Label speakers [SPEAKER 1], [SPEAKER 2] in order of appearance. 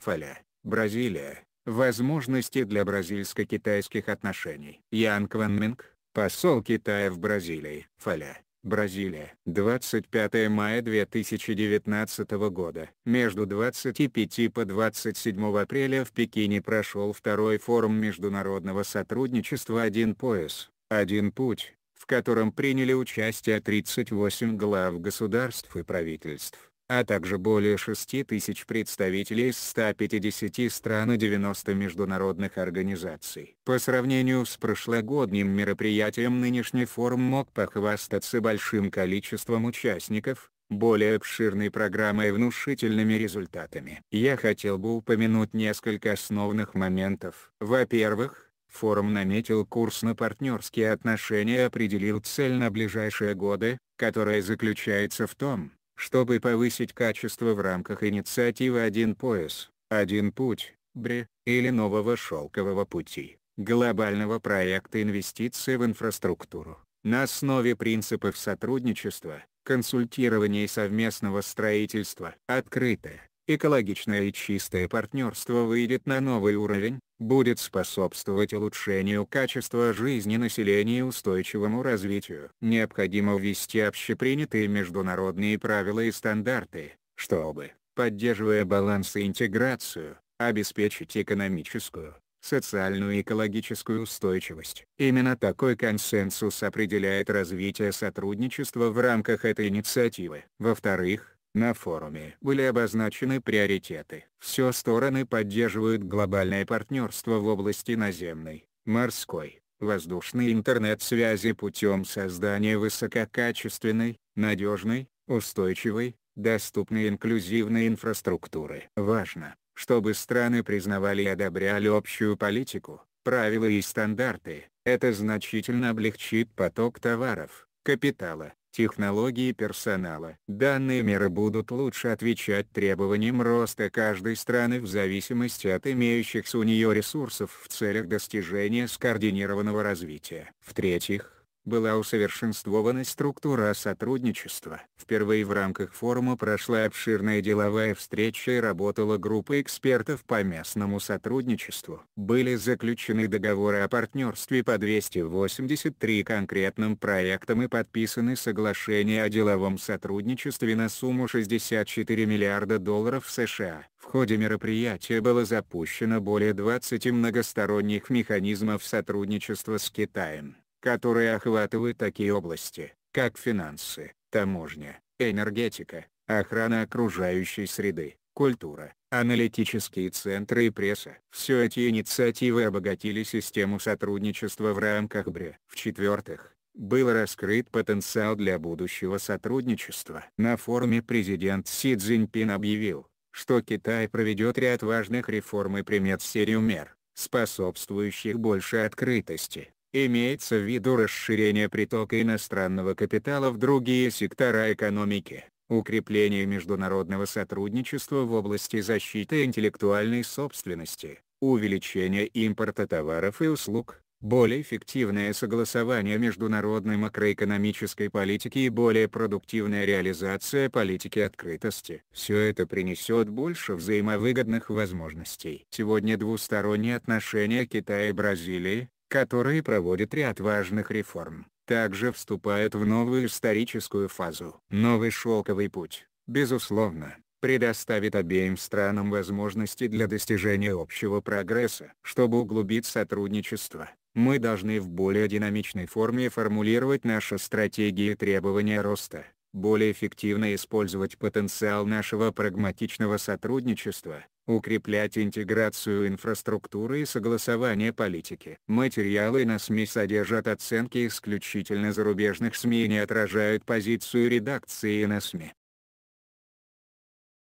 [SPEAKER 1] Фаля, Бразилия, возможности для бразильско-китайских отношений. Ян Кванминг, посол Китая в Бразилии. Фаля, Бразилия. 25 мая 2019 года. Между 25 по 27 апреля в Пекине прошел второй форум международного сотрудничества «Один пояс, один путь», в котором приняли участие 38 глав государств и правительств а также более 6 тысяч представителей из 150 стран и 90 международных организаций. По сравнению с прошлогодним мероприятием нынешний форум мог похвастаться большим количеством участников, более обширной программой и внушительными результатами. Я хотел бы упомянуть несколько основных моментов. Во-первых, Форум наметил курс на партнерские отношения и определил цель на ближайшие годы, которая заключается в том, чтобы повысить качество в рамках инициативы «Один пояс, один путь», БРИ, или нового шелкового пути, глобального проекта инвестиций в инфраструктуру, на основе принципов сотрудничества, консультирования и совместного строительства. Открытое, Экологичное и чистое партнерство выйдет на новый уровень, будет способствовать улучшению качества жизни населения и устойчивому развитию. Необходимо ввести общепринятые международные правила и стандарты, чтобы, поддерживая баланс и интеграцию, обеспечить экономическую, социальную и экологическую устойчивость. Именно такой консенсус определяет развитие сотрудничества в рамках этой инициативы. Во-вторых, на форуме были обозначены приоритеты. Все стороны поддерживают глобальное партнерство в области наземной, морской, воздушной интернет-связи путем создания высококачественной, надежной, устойчивой, доступной инклюзивной инфраструктуры. Важно, чтобы страны признавали и одобряли общую политику, правила и стандарты, это значительно облегчит поток товаров, капитала, технологии персонала. Данные меры будут лучше отвечать требованиям роста каждой страны в зависимости от имеющихся у нее ресурсов в целях достижения скоординированного развития. В-третьих, была усовершенствована структура сотрудничества. Впервые в рамках форума прошла обширная деловая встреча и работала группа экспертов по местному сотрудничеству. Были заключены договоры о партнерстве по 283 конкретным проектам и подписаны соглашения о деловом сотрудничестве на сумму 64 миллиарда долларов США. В ходе мероприятия было запущено более 20 многосторонних механизмов сотрудничества с Китаем которые охватывают такие области, как финансы, таможня, энергетика, охрана окружающей среды, культура, аналитические центры и пресса. Все эти инициативы обогатили систему сотрудничества в рамках БРЕ. В-четвертых, был раскрыт потенциал для будущего сотрудничества. На форуме президент Си Цзиньпин объявил, что Китай проведет ряд важных реформ и примет серию мер, способствующих большей открытости, Имеется в виду расширение притока иностранного капитала в другие сектора экономики, укрепление международного сотрудничества в области защиты интеллектуальной собственности, увеличение импорта товаров и услуг, более эффективное согласование международной макроэкономической политики и более продуктивная реализация политики открытости. Все это принесет больше взаимовыгодных возможностей. Сегодня двусторонние отношения Китая и Бразилии, которые проводят ряд важных реформ, также вступают в новую историческую фазу. Новый шелковый путь, безусловно, предоставит обеим странам возможности для достижения общего прогресса. Чтобы углубить сотрудничество, мы должны в более динамичной форме формулировать наши стратегии и требования роста, более эффективно использовать потенциал нашего прагматичного сотрудничества, укреплять интеграцию инфраструктуры и согласование политики. Материалы на СМИ содержат оценки исключительно зарубежных СМИ и не отражают позицию редакции на СМИ.